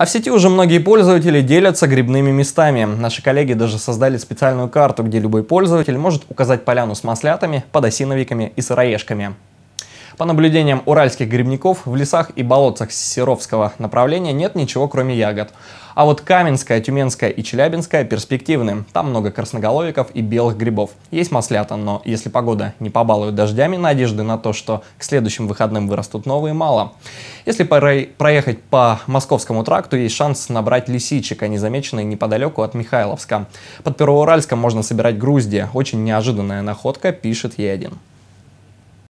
А в сети уже многие пользователи делятся грибными местами. Наши коллеги даже создали специальную карту, где любой пользователь может указать поляну с маслятами, подосиновиками и сыроежками. По наблюдениям уральских грибников, в лесах и болотцах серовского направления нет ничего, кроме ягод. А вот Каменская, Тюменская и Челябинская перспективны. Там много красноголовиков и белых грибов. Есть маслята, но если погода не побалует дождями, надежды на то, что к следующим выходным вырастут новые, мало. Если проехать по Московскому тракту, есть шанс набрать лисичика, незамеченный неподалеку от Михайловска. Под Первоуральском можно собирать грузди. Очень неожиданная находка, пишет Е1.